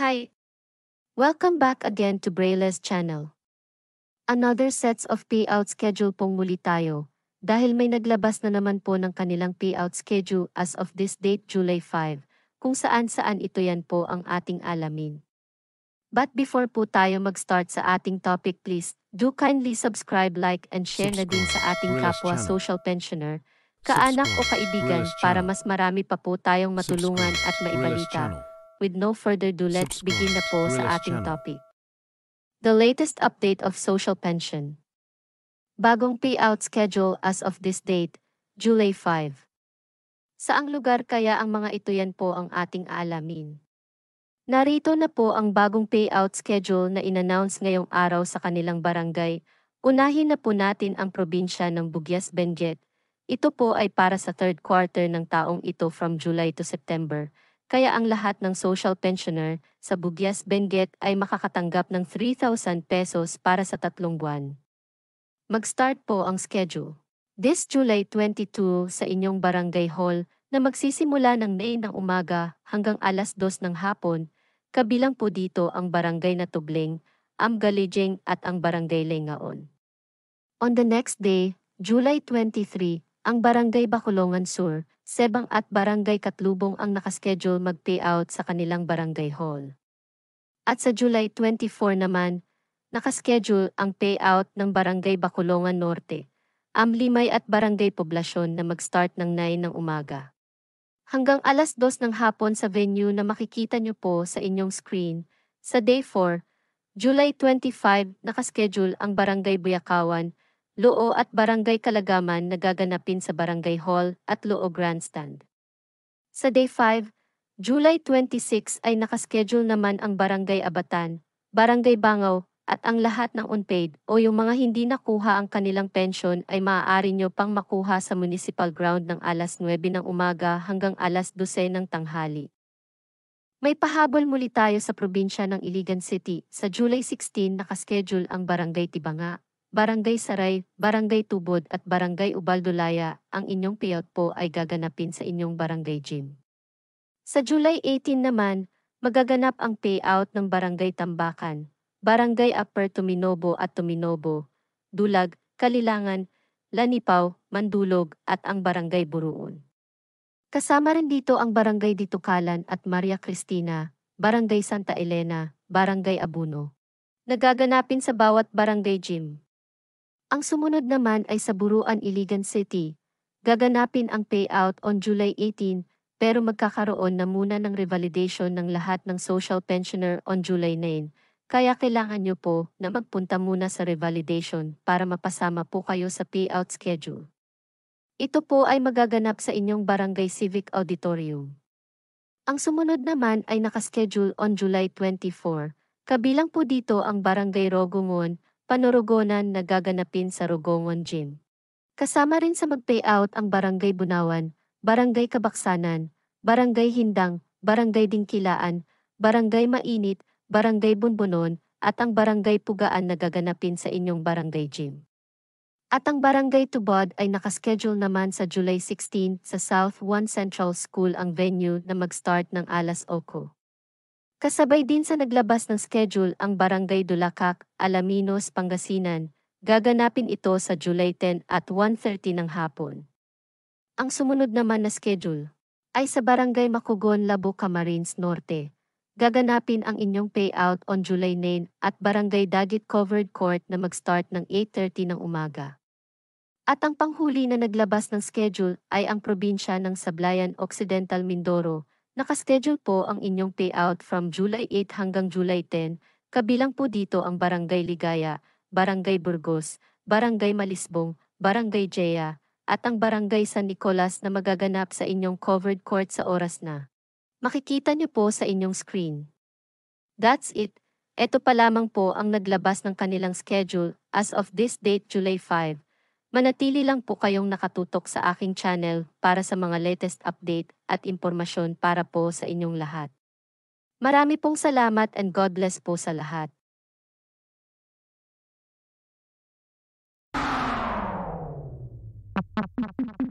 Hi! Welcome back again to Braille's channel. Another sets of payout schedule pong muli tayo, dahil may naglabas na naman po ng kanilang payout schedule as of this date July 5, kung saan-saan ito yan po ang ating alamin. But before po tayo mag-start sa ating topic please, do kindly subscribe, like, and share subscribe. na din sa ating Braille's kapwa channel. social pensioner, kaanak subscribe. o kaibigan Braille's para mas marami pa po tayong matulungan subscribe. at maibalita with no further do, let's begin na po sa ating topic. The latest update of social pension. Bagong payout schedule as of this date, July 5. Saang lugar kaya ang mga ito yan po ang ating alamin. Narito na po ang bagong payout schedule na inannounce ngayong araw sa kanilang barangay. Unahin na po natin ang probinsya ng Bugyas Benguet. Ito po ay para sa third quarter ng taong ito from July to September kaya ang lahat ng social pensioner sa Bugyas Benguet ay makakatanggap ng 3,000 pesos para sa tatlong buwan. Mag-start po ang schedule. This July 22 sa inyong barangay hall na magsisimula ng 9 ng umaga hanggang alas 2 ng hapon, kabilang po dito ang barangay na Tubling, Amgalejeng at ang barangay Lengaon. On the next day, July 23, ang barangay Bacolongan Sur Sebang at Barangay Katlubong ang nakaschedule mag-payout sa kanilang barangay hall. At sa July 24 naman, nakaschedule ang payout ng Barangay Bacolongan Norte, Amlimay at Barangay Poblasyon na mag-start ng 9 ng umaga. Hanggang alas 2 ng hapon sa venue na makikita nyo po sa inyong screen, sa Day 4, July 25, nakaschedule ang Barangay Buyakawan, Loo at Barangay Kalagaman na gaganapin sa Barangay Hall at Loo Grandstand. Sa Day 5, July 26 ay nakaschedule naman ang Barangay Abatan, Barangay Bangaw, at ang lahat ng unpaid o yung mga hindi nakuha ang kanilang pension ay maaari nyo pang makuha sa municipal ground ng alas 9 ng umaga hanggang alas 12 ng tanghali. May pahabol muli tayo sa probinsya ng Iligan City. Sa July 16 nakaschedule ang Barangay Tibanga, Barangay Saray, Barangay Tubod at Barangay Ubaldolaya, ang inyong payout po ay gaganapin sa inyong barangay gym. Sa July 18 naman, magaganap ang payout ng Barangay Tambakan, Barangay Upper Tuminobo at Tuminobo, Dulag, Kalilangan, Lanipaw, Mandulog at ang Barangay Buruon. Kasama rin dito ang Barangay Ditukalan at Maria Cristina, Barangay Santa Elena, Barangay Abuno. Nagaganapin sa bawat barangay gym. Ang sumunod naman ay sa Buruan Iligan City. Gaganapin ang payout on July 18 pero magkakaroon na muna ng revalidation ng lahat ng social pensioner on July 9. Kaya kailangan nyo po na magpunta muna sa revalidation para mapasama po kayo sa payout schedule. Ito po ay magaganap sa inyong Barangay Civic Auditorium. Ang sumunod naman ay nakaschedule on July 24. Kabilang po dito ang Barangay Rogumon, panurugonan na gaganapin sa Rugongon Gym. Kasama rin sa mag-payout ang Barangay Bunawan, Barangay Kabaksanan, Barangay Hindang, Barangay Dingkilaan, Barangay Mainit, Barangay Bunbunon, at ang Barangay Pugaan na gaganapin sa inyong barangay gym. At ang Barangay Tubod ay nakaschedule naman sa July 16 sa South 1 Central School ang venue na mag-start ng alas 8. Kasabay din sa naglabas ng schedule ang Barangay Dulacac, Alaminos, Pangasinan, gaganapin ito sa July 10 at 1.30 ng hapon. Ang sumunod naman na schedule ay sa Barangay Makugon, Labo, Camarines Norte. Gaganapin ang inyong payout on July 9 at Barangay Dagit Covered Court na mag-start ng 8.30 ng umaga. At ang panghuli na naglabas ng schedule ay ang probinsya ng Sablayan Occidental Mindoro, Nakaschedule po ang inyong payout from July 8 hanggang July 10, kabilang po dito ang Barangay Ligaya, Barangay Burgos, Barangay Malisbong, Barangay Jaya, at ang Barangay San Nicolas na magaganap sa inyong covered court sa oras na. Makikita niyo po sa inyong screen. That's it. Ito pa lamang po ang naglabas ng kanilang schedule as of this date July 5, Manatili lang po kayong nakatutok sa aking channel para sa mga latest update at impormasyon para po sa inyong lahat. Marami pong salamat and God bless po sa lahat. Thank you.